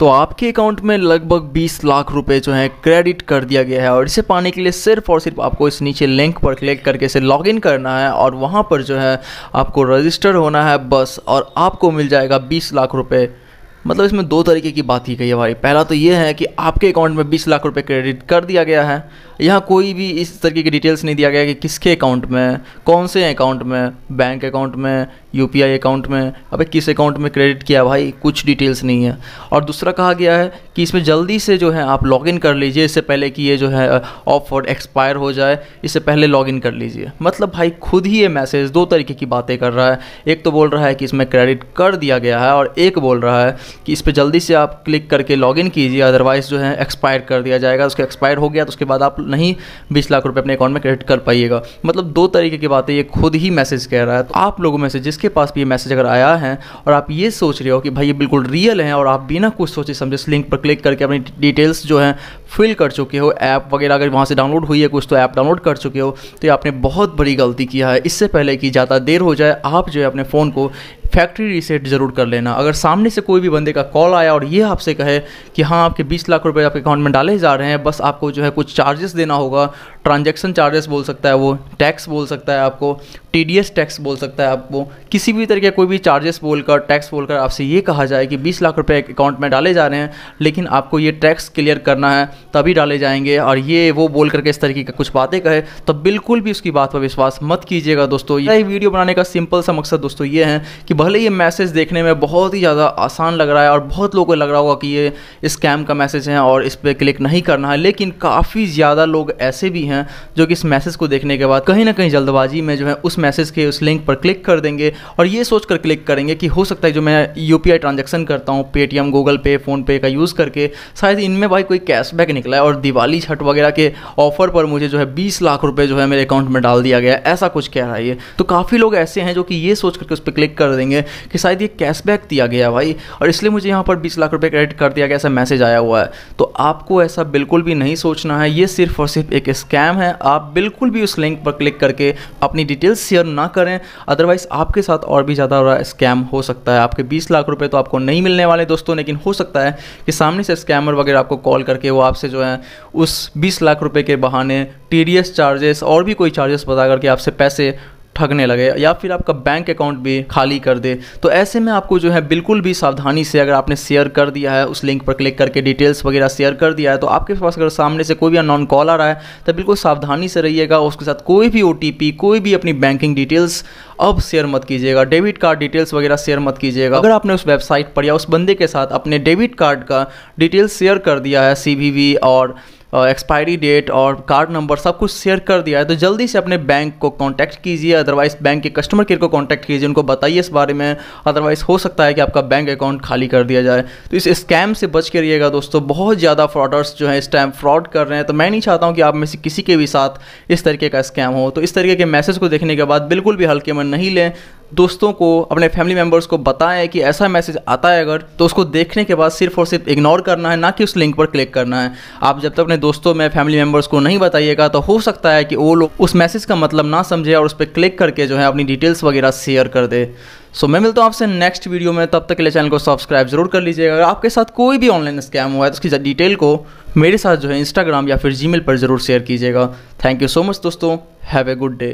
तो आपके अकाउंट में लगभग 20 लाख रुपए जो है क्रेडिट कर दिया गया है और इसे पाने के लिए सिर्फ और सिर्फ आपको इस नीचे लिंक पर क्लिक करके इसे लॉगिन करना है और वहाँ पर जो है आपको रजिस्टर होना है बस और आपको मिल जाएगा बीस लाख रुपये मतलब इसमें दो तरीके की बात की गई है भाई पहला तो ये है कि आपके अकाउंट में बीस लाख रुपए क्रेडिट कर दिया गया है यहाँ कोई भी इस तरीके की डिटेल्स नहीं दिया गया कि किसके अकाउंट में कौन से अकाउंट में बैंक अकाउंट में यू अकाउंट में अबे किस अकाउंट में क्रेडिट किया भाई कुछ डिटेल्स नहीं है और दूसरा कहा गया है कि इसमें जल्दी से जो है आप लॉगिन कर लीजिए इससे पहले कि ये जो है ऑफ एक्सपायर हो जाए इससे पहले इन कर लीजिए मतलब भाई खुद ही ये मैसेज दो तरीके की बातें कर रहा है एक तो बोल रहा है कि इसमें क्रेडिट कर दिया गया है और एक बोल रहा है कि इस पर जल्दी से आप क्लिक करके लॉगिन कीजिए अदरवाइज़ जो है एक्सपायर कर दिया जाएगा उसका एक्सपायर हो गया तो उसके बाद आप नहीं बीस लाख रुपये अपने अकाउंट में क्रेडिट कर पाइएगा मतलब दो तरीके की बात है ये खुद ही मैसेज कह रहा है तो आप लोगों में से जिसके पास भी ये मैसेज अगर आया है और आप ये सोच रहे हो कि भाई ये बिल्कुल रियल है और आप बिना कुछ सोचे समझे इस लिंक पर क्लिक करके अपनी डिटेल्स जो है फिल कर चुके हो ऐप वगैरह अगर वहाँ से डाउनलोड हुई है कुछ तो ऐप डाउनलोड कर चुके हो तो ये आपने बहुत बड़ी गलती किया है इससे पहले कि ज़्यादा देर हो जाए आप जो है अपने फ़ोन को फैक्ट्री रीसेट ज़रूर कर लेना अगर सामने से कोई भी बंदे का कॉल आया और ये आपसे कहे कि हाँ आपके 20 लाख रुपए आपके अकाउंट में डाले जा रहे हैं बस आपको जो है कुछ चार्जेस देना होगा ट्रांजैक्शन चार्जेस बोल सकता है वो टैक्स बोल सकता है आपको टी टैक्स बोल सकता है आपको किसी भी तरीके कोई भी चार्जेस बोलकर टैक्स बोलकर आपसे ये कहा जाए कि 20 लाख रुपए अकाउंट में डाले जा रहे हैं लेकिन आपको ये टैक्स क्लियर करना है तभी डाले जाएंगे और ये वो बोल करके इस तरीके का कुछ बातें कहे तो बिल्कुल भी उसकी बात पर विश्वास मत कीजिएगा दोस्तों यही वीडियो बनाने का सिंपल सा मकसद दोस्तों ये है कि भले ये मैसेज देखने में बहुत ही ज़्यादा आसान लग रहा है और बहुत लोगों को लग रहा होगा कि ये स्कैम का मैसेज है और इस पर क्लिक नहीं करना है लेकिन काफ़ी ज़्यादा लोग ऐसे भी हैं जो कि इस मैसेज को देखने के बाद कहीं ना कहीं जल्दबाजी में जो है उस मैसेज के उस लिंक पर क्लिक कर देंगे और ये सोच कर क्लिक करेंगे कि हो सकता है जो मैं यू पी ट्रांजेक्शन करता हूँ पेटीएम गूगल पे फ़ोनपे का यूज़ करके शायद इनमें भाई कोई कैशबैक निकला है और दिवाली छठ वगैरह के ऑफर पर मुझे जो है बीस लाख रुपये जो है मेरे अकाउंट में डाल दिया गया ऐसा कुछ कह रहा है ये तो काफ़ी लोग ऐसे हैं जो कि ये सोच करके उस पर क्लिक कर देंगे कि शायद ये कैशबैक दिया गया भाई और इसलिए मुझे यहाँ पर बीस लाख रुपये क्रेडिट कर दिया गया ऐसा मैसेज आया हुआ है तो आपको ऐसा बिल्कुल भी नहीं सोचना है ये सिर्फ और सिर्फ एक स्कैम है आप बिल्कुल भी उस लिंक पर क्लिक करके अपनी डिटेल्स शेयर ना करें अदरवाइज़ आपके साथ और भी ज़्यादा बड़ा स्कैम हो सकता है आपके बीस लाख रुपए तो आपको नहीं मिलने वाले दोस्तों लेकिन हो सकता है कि सामने से स्कैमर वगैरह आपको कॉल करके वो आपसे जो है उस बीस लाख रुपए के बहाने टी चार्जेस और भी कोई चार्जेस बता करके आपसे पैसे ठगने लगे या फिर आपका बैंक अकाउंट भी खाली कर दे तो ऐसे में आपको जो है बिल्कुल भी सावधानी से अगर आपने शेयर कर दिया है उस लिंक पर क्लिक करके डिटेल्स वगैरह शेयर कर दिया है तो आपके पास अगर सामने से कोई भी अनॉन कॉल आ रहा है तो बिल्कुल सावधानी से रहिएगा उसके साथ कोई भी ओ कोई भी अपनी बैंकिंग डिटेल्स अब शेयर मत कीजिएगा डेबिट कार्ड डिटेल्स वगैरह शेयर मत कीजिएगा अगर आपने उस वेबसाइट पर या उस बंदे के साथ अपने डेबिट कार्ड का डिटेल्स शेयर कर दिया है सी और एक्सपायरी डेट और कार्ड नंबर सब कुछ शेयर कर दिया है तो जल्दी से अपने बैंक को कांटेक्ट कीजिए अदरवाइज बैंक के कस्टमर केयर को कॉन्टैक्ट कीजिए उनको बताइए इस बारे में अदरवाइज हो सकता है कि आपका बैंक अकाउंट खाली कर दिया जाए तो इस स्कैम से बच के रहिएगा दोस्तों बहुत ज़्यादा फ्रॉडर्स जो हैं इस टाइम फ्रॉड कर रहे हैं तो मैं नहीं चाहता हूँ कि आप में से किसी के भी साथ इस तरीके का स्कैम हो तो इस तरीके के मैसेज को देखने के बाद बिल्कुल भी हल्के में नहीं लें दोस्तों को अपने फैमिली मेम्बर्स को बताएं कि ऐसा मैसेज आता है अगर तो उसको देखने के बाद सिर्फ और सिर्फ इग्नोर करना है ना कि उस लिंक पर क्लिक करना है आप जब तक अपने दोस्तों में फैमिली मेम्बर्स को नहीं बताइएगा तो हो सकता है कि वो लोग उस मैसेज का मतलब ना समझे और उस पर क्लिक करके जो है अपनी डिटेल्स वगैरह शेयर कर दे सो so, मैं मिलता हूँ आपसे नेक्स्ट वीडियो में तब तक के लिए चैनल को सब्सक्राइब जरूर कर लीजिएगा अगर आपके साथ कोई भी ऑनलाइन स्कैम हुआ है तो उसकी डिटेल को मेरे साथ जो है इंस्टाग्राम या फिर जीमेल पर ज़रूर शेयर कीजिएगा थैंक यू सो मच दोस्तों हैव ए गुड डे